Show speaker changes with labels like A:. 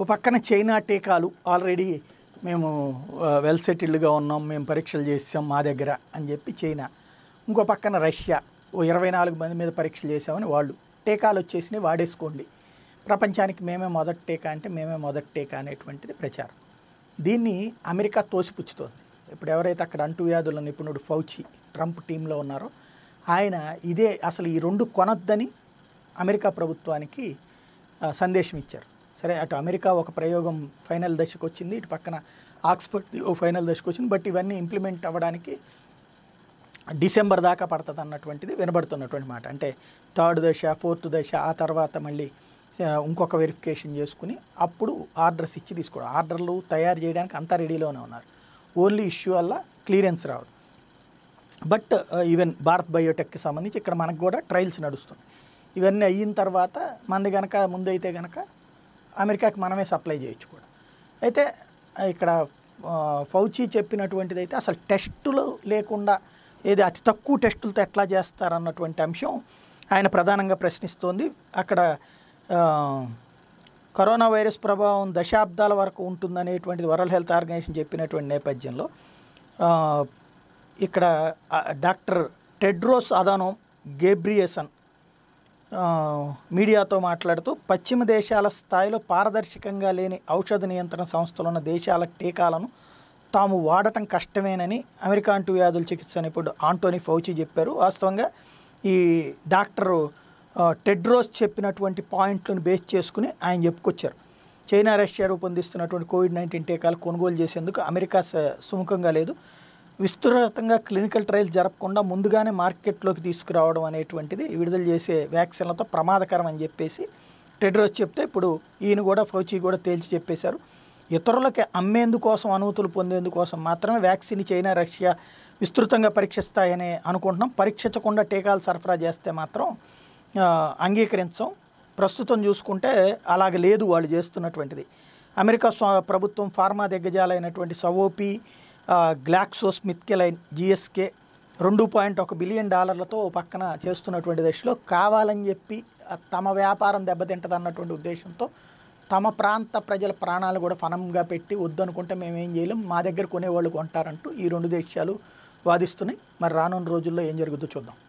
A: ఓ పక్కన చైనా టీకాలు ఆల్రెడీ మేము వెల్ సెటిల్డ్గా ఉన్నాం మేము పరీక్షలు చేసాం మా దగ్గర అని చెప్పి చైనా ఇంకో పక్కన రష్యా ఓ ఇరవై నాలుగు మంది మీద పరీక్షలు చేసామని వాళ్ళు టీకాలు వచ్చేసినాయి వాడేసుకోండి ప్రపంచానికి మేమే మొదటి టీకా అంటే మేమే మొదటి టీకా అనేటువంటిది ప్రచారం దీన్ని అమెరికా తోసిపుచ్చుతోంది ఇప్పుడు ఎవరైతే అక్కడ వ్యాధుల నిపుణుడు ఫౌచి ట్రంప్ టీంలో ఉన్నారో ఆయన ఇదే అసలు ఈ రెండు కొనొద్దని అమెరికా ప్రభుత్వానికి సందేశం ఇచ్చారు సరే అటు అమెరికా ఒక ప్రయోగం ఫైనల్ దశకు వచ్చింది ఇటు పక్కన ఆక్స్ఫర్డ్ ఓ ఫైనల్ దశకు వచ్చింది బట్ ఇవన్నీ ఇంప్లిమెంట్ అవ్వడానికి డిసెంబర్ దాకా పడుతుంది అన్నటువంటిది వినబడుతున్నటువంటి మాట అంటే థర్డ్ దశ ఫోర్త్ దశ ఆ తర్వాత మళ్ళీ ఇంకొక వెరిఫికేషన్ చేసుకుని అప్పుడు ఆర్డర్స్ ఇచ్చి తీసుకోవడం ఆర్డర్లు తయారు చేయడానికి అంతా రెడీలోనే ఉన్నారు ఓన్లీ ఇష్యూ వల్ల క్లియరెన్స్ రావడం బట్ ఈవెన్ భారత్ బయోటెక్కి సంబంధించి ఇక్కడ మనకు కూడా ట్రయల్స్ నడుస్తుంది ఇవన్నీ అయిన తర్వాత మంది కనుక ముందైతే కనుక అమెరికాకి మనమే సప్లై చేయొచ్చు కూడా అయితే ఇక్కడ ఫౌచి చెప్పినటువంటిది అయితే అసలు టెస్టులు లేకుండా ఏది అతి తక్కువ టెస్టులతో ఎట్లా చేస్తారన్నటువంటి అంశం ఆయన ప్రధానంగా ప్రశ్నిస్తోంది అక్కడ కరోనా వైరస్ ప్రభావం దశాబ్దాల వరకు ఉంటుందనేటువంటిది వరల్డ్ హెల్త్ ఆర్గనైజేషన్ చెప్పినటువంటి నేపథ్యంలో ఇక్కడ డాక్టర్ టెడ్రోస్ అదానం గేబ్రియేసన్ మీడియాతో మాట్లాడుతూ పశ్చిమ దేశాల స్థాయిలో పారదర్శకంగా లేని ఔషధ నియంత్రణ సంస్థలు ఉన్న దేశాల టీకాలను తాము వాడటం కష్టమేనని అమెరికా అంటు వ్యాధుల చికిత్స నిపుణుడు ఆంటోనీ ఫౌచి చెప్పారు వాస్తవంగా ఈ డాక్టరు టెడ్రోస్ చెప్పినటువంటి పాయింట్లను బేస్ చేసుకుని ఆయన చెప్పుకొచ్చారు చైనా రష్యా రూపొందిస్తున్నటువంటి కోవిడ్ నైన్టీన్ టీకాలు కొనుగోలు చేసేందుకు అమెరికా సుముఖంగా లేదు విస్తృతంగా క్లినికల్ ట్రయల్స్ జరపకుండా ముందుగానే మార్కెట్లోకి తీసుకురావడం అనేటువంటిది విడుదల చేసే వ్యాక్సిన్లతో ప్రమాదకరం అని చెప్పేసి టెడ్రోస్ చెప్తే ఇప్పుడు ఈయన కూడా ఫౌచి కూడా తేల్చి చెప్పేశారు ఇతరులకి అమ్మేందుకోసం అనుమతులు పొందేందుకోసం మాత్రమే వ్యాక్సిన్ చైనా రష్యా విస్తృతంగా పరీక్షిస్తాయని అనుకుంటున్నాం పరీక్షించకుండా టీకాలు సరఫరా చేస్తే మాత్రం అంగీకరించం ప్రస్తుతం చూసుకుంటే అలాగ లేదు వాళ్ళు చేస్తున్నటువంటిది అమెరికా ప్రభుత్వం ఫార్మా దిగ్గజాలైనటువంటి సవోపి గ్లాక్సో గ్లాక్సోస్మిత్కెలైన్ జిఎస్కే రెండు పాయింట్ ఒక బిలియన్ డాలర్లతో పక్కన చేస్తున్నటువంటి దశలో కావాలని చెప్పి తమ వ్యాపారం దెబ్బతింటది అన్నటువంటి ఉద్దేశంతో తమ ప్రాంత ప్రజల ప్రాణాలు కూడా ఫనంగా పెట్టి వద్దనుకుంటే మేము ఏం చేయలేం మా దగ్గర కొనేవాళ్ళు కొంటారంటూ ఈ రెండు దేశాలు వాదిస్తున్నాయి మరి రానున్న రోజుల్లో ఏం జరుగుతుందో చూద్దాం